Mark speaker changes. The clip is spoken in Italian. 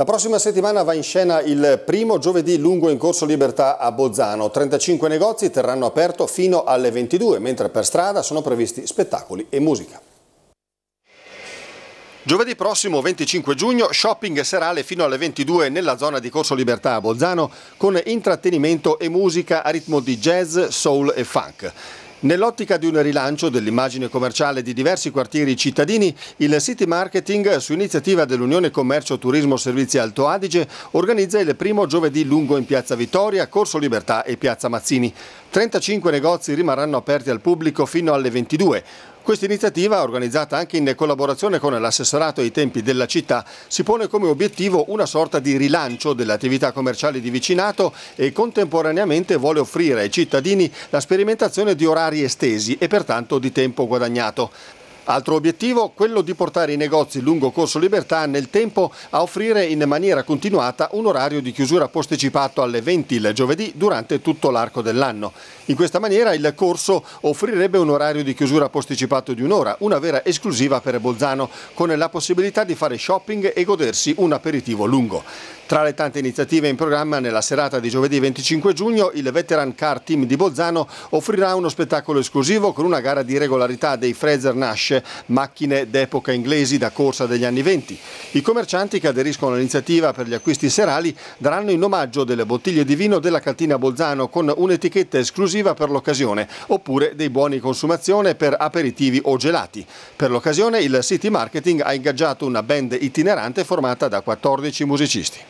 Speaker 1: La prossima settimana va in scena il primo giovedì lungo in corso Libertà a Bozzano. 35 negozi terranno aperto fino alle 22, mentre per strada sono previsti spettacoli e musica. Giovedì prossimo 25 giugno shopping serale fino alle 22 nella zona di Corso Libertà a Bolzano con intrattenimento e musica a ritmo di jazz, soul e funk. Nell'ottica di un rilancio dell'immagine commerciale di diversi quartieri cittadini, il City Marketing, su iniziativa dell'Unione Commercio Turismo Servizi Alto Adige, organizza il primo giovedì lungo in Piazza Vittoria, Corso Libertà e Piazza Mazzini. 35 negozi rimarranno aperti al pubblico fino alle 22. Questa iniziativa, organizzata anche in collaborazione con l'assessorato ai tempi della città, si pone come obiettivo una sorta di rilancio dell'attività commerciale di vicinato e contemporaneamente vuole offrire ai cittadini la sperimentazione di orari estesi e pertanto di tempo guadagnato. Altro obiettivo, quello di portare i negozi lungo Corso Libertà nel tempo a offrire in maniera continuata un orario di chiusura posticipato alle 20 il giovedì durante tutto l'arco dell'anno. In questa maniera il corso offrirebbe un orario di chiusura posticipato di un'ora, una vera esclusiva per Bolzano, con la possibilità di fare shopping e godersi un aperitivo lungo. Tra le tante iniziative in programma nella serata di giovedì 25 giugno, il Veteran Car Team di Bolzano offrirà uno spettacolo esclusivo con una gara di regolarità dei Fraser Nash macchine d'epoca inglesi da corsa degli anni 20. I commercianti che aderiscono all'iniziativa per gli acquisti serali daranno in omaggio delle bottiglie di vino della cantina Bolzano con un'etichetta esclusiva per l'occasione, oppure dei buoni consumazione per aperitivi o gelati. Per l'occasione il City Marketing ha ingaggiato una band itinerante formata da 14 musicisti.